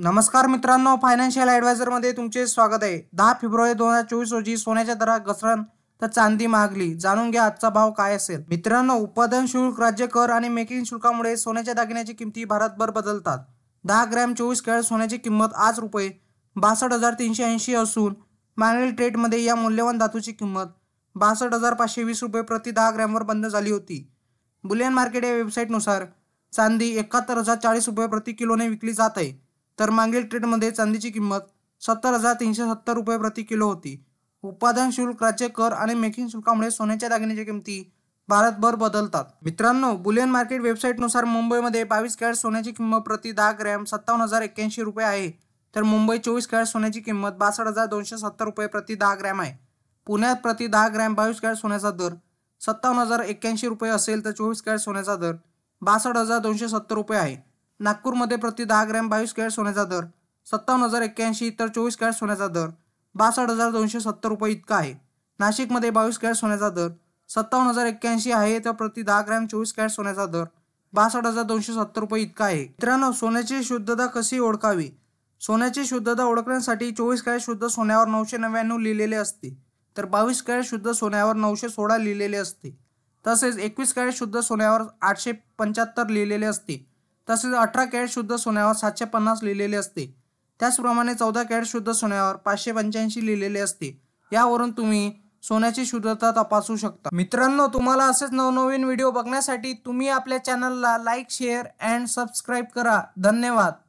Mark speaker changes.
Speaker 1: नमस्कार मित्रांनो फायनान्शियल मध्ये तुमचे स्वागत आहे दहा फेब्रुवारी दोन हजार चोवीस रोजी सोन्याच्या दरात घसरण तर चांदी महागली जाणून घ्या आजचा भाव काय असेल मित्रांनो उत्पादन शुल्क राज्य कर आणि मेकिंग शुल्कामुळे सोन्याच्या दागिन्याची किमती भारतभर बदलतात दहा ग्रॅम चोवीस कॅरेट सोन्याची किंमत आज रुपये बासष्ट हजार तीनशे ऐंशी असून मॅन्युअल ट्रेडमध्ये या मूल्यवान धातूची किंमत बासष्ट हजार पाचशे वीस रुपये प्रति दहा ग्रॅमवर बंद झाली होती बुलियन मार्केट या वेबसाईटनुसार चांदी एकाहत्तर हजार चाळीस रुपये प्रति किलोने विकली जात आहे तर मागील ट्रेडमध्ये चांदीची किंमत सत्तर हजार तीनशे सत्तर रुपये प्रति किलो होती उत्पादन शुल्क राज्य कर आणि मेकिंग शुल्कामुळे सोन्याच्या दागिन्याच्या किमती भारतभर बदलतात मित्रांनो बुलियन मार्केट वेबसाईटनुसार मुंबईमध्ये बावीस कॅरेट सोन्याची किंमत प्रति दहा ग्रॅम सत्तावन्न हजार एक्क्याऐंशी रुपये आहे तर मुंबई चोवीस कॅरेट सोन्याची किंमत बासष्ट हजार दोनशे सत्तर रुपये प्रति दहा ग्रॅम आहे पुण्यात प्रति दहा ग्रॅम बावीस कॅरेट सोन्याचा दर सत्तावन्न हजार एक्क्याऐंशी रुपये असेल तर चोवीस कॅरेट सोन्याचा दर बासष्ट हजार दोनशे सत्तर रुपये आहे नागपूरमध्ये प्रति दहा ग्रॅम बावीस कॅरेट सोन्याचा दर सत्तावन्न हजार एक्क्याऐंशी तर चोवीस कॅरेट सोन्याचा दर बासष्ट हजार दोनशे सत्तर रुपये इतका आहे नाशिकमध्ये बावीस कॅरेट सोन्याचा दर सत्तावन्न हजार एक्क्याऐंशी आहे तर प्रति दहा ग्रॅम चोवीस कॅरेट सोन्याचा दर बासष्ट हजार दोनशे सत्तर रुपये इतका आहे मित्रांनो सोन्याची शुद्धता कशी ओळखावी सोन्याची शुद्धता ओळखण्यासाठी चोवीस कॅरेट शुद्ध सोन्यावर नऊशे नव्याण्णव लिहिलेले असते तर बावीस कॅरेट शुद्ध सोन्यावर नऊशे सोळा लिहिलेले असते तसेच एकवीस कॅरेट शुद्ध सोन्यावर आठशे पंच्याहत्तर लिहिलेले असते तसेच अठरा कॅरेट शुद्ध सोन्यावर सातशे पन्नास लिहिलेले असते त्याचप्रमाणे चौदा कॅरेट शुद्ध सोन्यावर पाचशे पंच्याऐंशी लिहिलेले असते यावरून तुम्ही सोन्याची शुद्धता तपासू शकता मित्रांनो तुम्हाला असेच नवनवीन व्हिडिओ बघण्यासाठी तुम्ही आपल्या चॅनलला लाईक शेअर अँड सबस्क्राईब करा धन्यवाद